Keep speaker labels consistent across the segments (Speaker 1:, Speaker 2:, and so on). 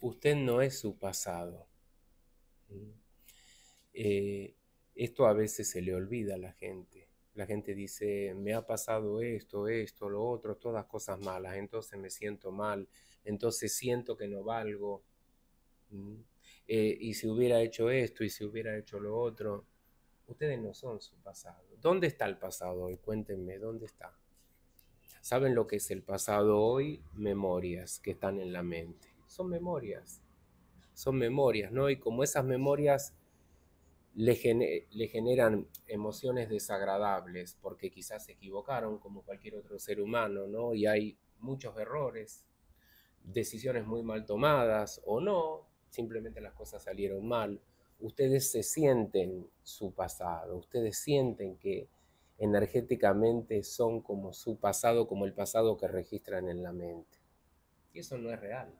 Speaker 1: usted no es su pasado. Eh, esto a veces se le olvida a la gente. La gente dice, me ha pasado esto, esto, lo otro, todas cosas malas, entonces me siento mal, entonces siento que no valgo. Mm. Eh, y si hubiera hecho esto, y si hubiera hecho lo otro, ustedes no son su pasado. ¿Dónde está el pasado hoy? Cuéntenme, ¿dónde está? ¿Saben lo que es el pasado hoy? Memorias que están en la mente son memorias, son memorias, ¿no? Y como esas memorias le, generan emociones desagradables, porque quizás se equivocaron como cualquier otro ser humano, ¿no? Y hay muchos errores, decisiones muy mal tomadas o no, simplemente las cosas salieron mal. Ustedes se sienten su pasado, ustedes sienten que energéticamente son como su pasado, como el pasado que registran en la mente. Y eso no es real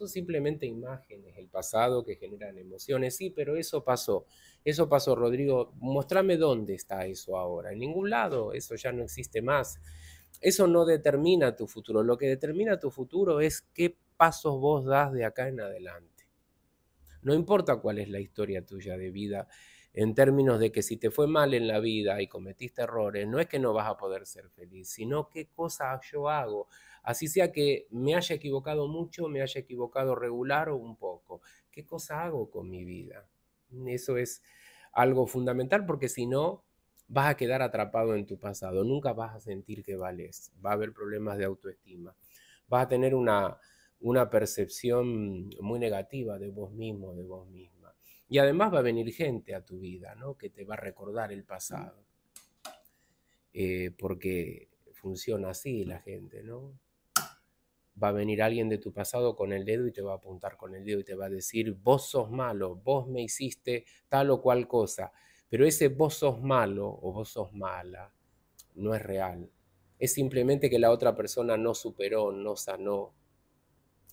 Speaker 1: son simplemente imágenes, el pasado que generan emociones. Sí, pero eso pasó, eso pasó, Rodrigo. Mostrame dónde está eso ahora. En ningún lado, eso ya no existe más. Eso no determina tu futuro. Lo que determina tu futuro es qué pasos vos das de acá en adelante. No importa cuál es la historia tuya de vida, en términos de que si te fue mal en la vida y cometiste errores, no es que no vas a poder ser feliz, sino qué cosa yo hago. Así sea que me haya equivocado mucho, me haya equivocado regular o un poco. ¿Qué cosa hago con mi vida? Eso es algo fundamental porque si no, vas a quedar atrapado en tu pasado. Nunca vas a sentir que vales. Va a haber problemas de autoestima. Vas a tener una una percepción muy negativa de vos mismo, de vos misma. Y además va a venir gente a tu vida, ¿no? Que te va a recordar el mm. pasado. Eh, porque funciona así la gente, ¿no? Va a venir alguien de tu pasado con el dedo y te va a apuntar con el dedo y te va a decir, vos sos malo, vos me hiciste tal o cual cosa. Pero ese vos sos malo o vos sos mala no es real. Es simplemente que la otra persona no superó, no sanó,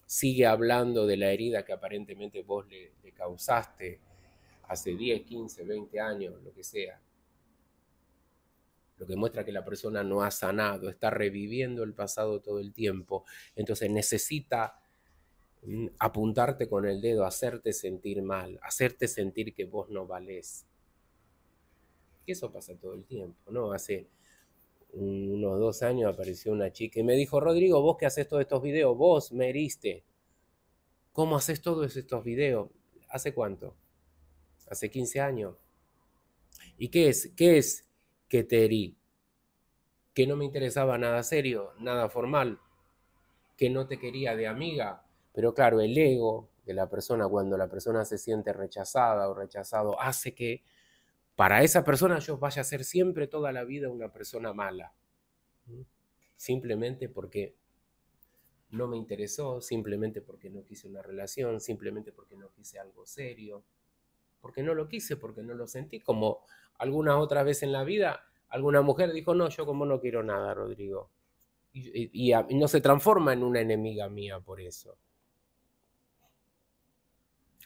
Speaker 1: sigue hablando de la herida que aparentemente vos le, causaste hace 10, 15, 20 años, lo que sea. Lo que muestra que la persona no ha sanado, está reviviendo el pasado todo el tiempo. Entonces necesita mm, apuntarte con el dedo, hacerte sentir mal, hacerte sentir que vos no valés. Y eso pasa todo el tiempo, ¿no? Hace unos dos años apareció una chica y me dijo, Rodrigo, vos que haces todos estos videos, vos me heriste. ¿Cómo haces todos estos videos? ¿Hace cuánto? Hace 15 años. ¿Y qué es? ¿Qué es que te herí? Que no me interesaba nada serio, nada formal, que no te quería de amiga. Pero claro, el ego de la persona, cuando la persona se siente rechazada o rechazado, hace que para esa persona yo vaya a ser siempre toda la vida una persona mala. Simplemente porque no me interesó, simplemente porque no quise una relación, simplemente porque no quise algo serio, porque no lo quise, porque no lo sentí, como alguna otra vez en la vida, alguna mujer dijo, no, yo como no quiero nada, Rodrigo. Y, ah, no se transforma en una enemiga mía por eso.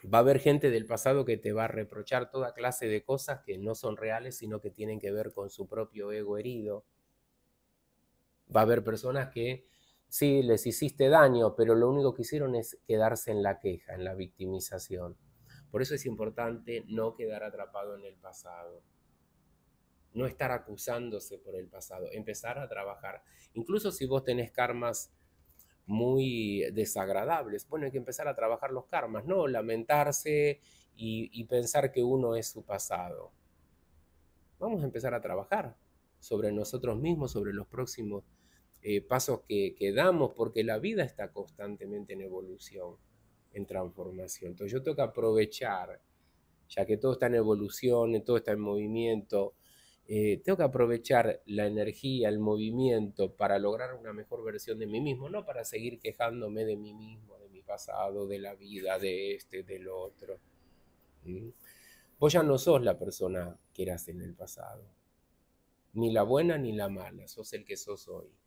Speaker 1: Va a haber gente del pasado que te va a reprochar toda clase de cosas que no son reales, sino que tienen que ver con su propio ego herido. Va a haber personas que sí les hiciste daño, pero lo único que hicieron es quedarse en la queja, en la victimización. Por eso es importante no quedar atrapado en el pasado. No estar acusándose por el pasado, empezar a trabajar. Incluso si vos tenés karmas muy desagradables. Bueno, hay que empezar a trabajar los karmas, ¿no? Lamentarse y, pensar que uno es su pasado. Vamos a empezar a trabajar sobre nosotros mismos, sobre los próximos eh, pasos que, que, damos, porque la vida está constantemente en evolución, en transformación. Entonces yo tengo que aprovechar, ya que todo está en evolución, todo está en movimiento, eh, tengo que aprovechar la energía, el movimiento para lograr una mejor versión de mí mismo, no para seguir quejándome de mí mismo, de mi pasado, de la vida, de este, del otro. Vos ya no sos la persona que eras en el pasado, ni la buena ni la mala, sos el que sos hoy.